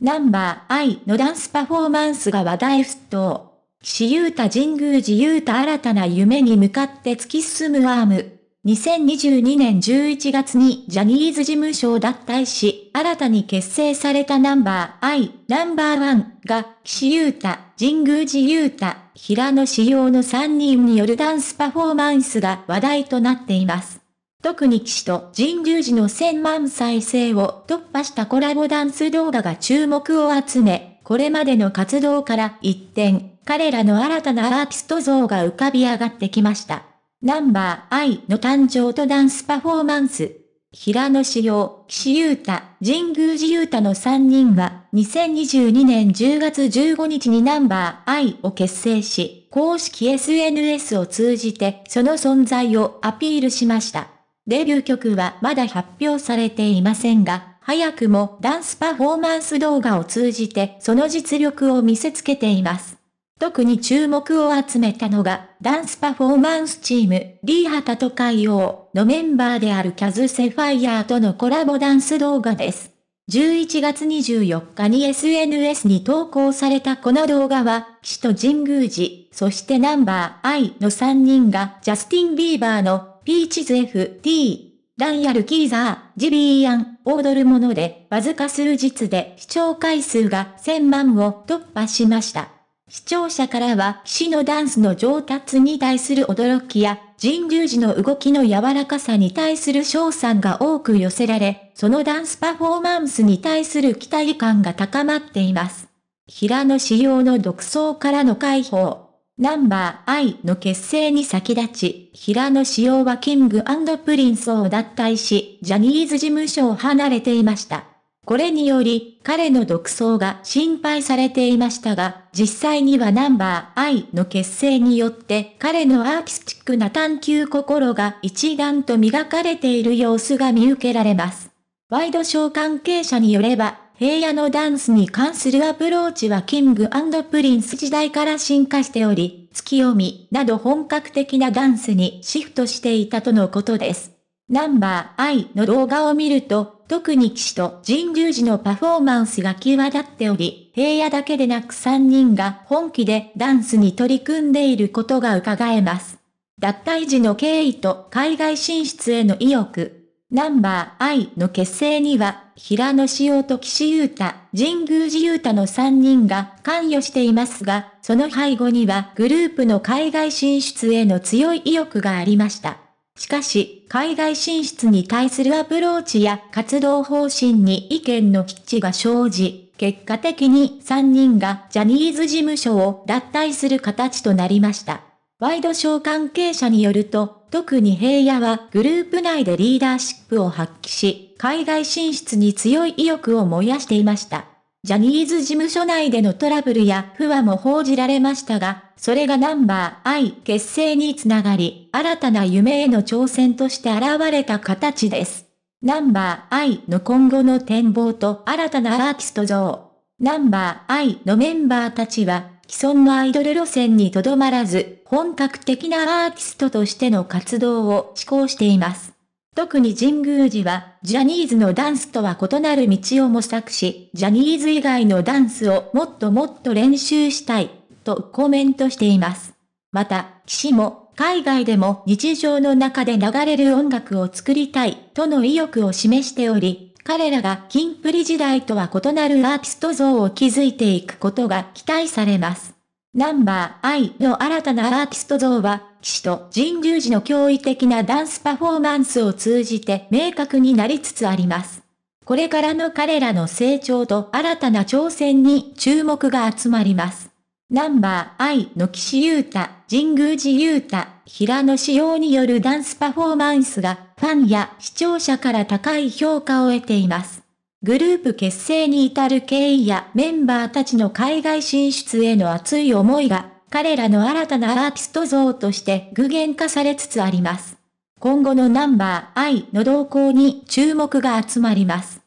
ナンバー I のダンスパフォーマンスが話題沸騰。岸優太神宮寺優太新たな夢に向かって突き進むアーム。2022年11月にジャニーズ事務所を脱退し、新たに結成されたナンバー I、ナンバーワンが、岸優太、神宮寺優太、平野志陽の3人によるダンスパフォーマンスが話題となっています。特に騎士と神宮寺の1000万再生を突破したコラボダンス動画が注目を集め、これまでの活動から一転、彼らの新たなアーティスト像が浮かび上がってきました。ナンバー I の誕生とダンスパフォーマンス。平野志陽、岸優太、神宮寺優太の3人は、2022年10月15日にナンバー I を結成し、公式 SNS を通じてその存在をアピールしました。デビュー曲はまだ発表されていませんが、早くもダンスパフォーマンス動画を通じてその実力を見せつけています。特に注目を集めたのが、ダンスパフォーマンスチーム、リーハタと海王のメンバーであるキャズ・セファイアーとのコラボダンス動画です。11月24日に SNS に投稿されたこの動画は、騎士と神宮寺、そしてナンバー I の3人がジャスティン・ビーバーのピーチズ FT、ダイヤルキーザー、ジビーアン、ー踊るもので、わずか数日で視聴回数が1000万を突破しました。視聴者からは、騎士のダンスの上達に対する驚きや、人流時の動きの柔らかさに対する賞賛が多く寄せられ、そのダンスパフォーマンスに対する期待感が高まっています。平野仕様の独走からの解放。ナンバー I の結成に先立ち、平野紫耀はキングプリンスを脱退し、ジャニーズ事務所を離れていました。これにより、彼の独走が心配されていましたが、実際にはナンバー I の結成によって、彼のアーティスティックな探求心が一段と磨かれている様子が見受けられます。ワイドショー関係者によれば、平野のダンスに関するアプローチはキングプリンス時代から進化しており、月読みなど本格的なダンスにシフトしていたとのことです。ナンバー I の動画を見ると、特に騎士と神流寺のパフォーマンスが際立っており、平野だけでなく3人が本気でダンスに取り組んでいることが伺えます。脱退時の経緯と海外進出への意欲、ナンバー I の結成には、平野潮耀と岸優太、神宮寺優太の3人が関与していますが、その背後にはグループの海外進出への強い意欲がありました。しかし、海外進出に対するアプローチや活動方針に意見の基地が生じ、結果的に3人がジャニーズ事務所を脱退する形となりました。ワイドショー関係者によると、特に平野はグループ内でリーダーシップを発揮し、海外進出に強い意欲を燃やしていました。ジャニーズ事務所内でのトラブルや不和も報じられましたが、それがナンバーイ結成につながり、新たな夢への挑戦として現れた形です。ナンバーイの今後の展望と新たなアーティスト像。ナンバーイのメンバーたちは、既存のアイドル路線にとどまらず、本格的なアーティストとしての活動を志向しています。特に神宮寺は、ジャニーズのダンスとは異なる道を模索し、ジャニーズ以外のダンスをもっともっと練習したい、とコメントしています。また、岸も、海外でも日常の中で流れる音楽を作りたい、との意欲を示しており、彼らがキンプリ時代とは異なるアーティスト像を築いていくことが期待されます。ナンバー I の新たなアーティスト像は、騎士と人流時の驚異的なダンスパフォーマンスを通じて明確になりつつあります。これからの彼らの成長と新たな挑戦に注目が集まります。ナンバー I の岸優太、神宮寺優太、平野仕様によるダンスパフォーマンスが、ファンや視聴者から高い評価を得ています。グループ結成に至る経緯やメンバーたちの海外進出への熱い思いが、彼らの新たなアーティスト像として具現化されつつあります。今後のナンバー I の動向に注目が集まります。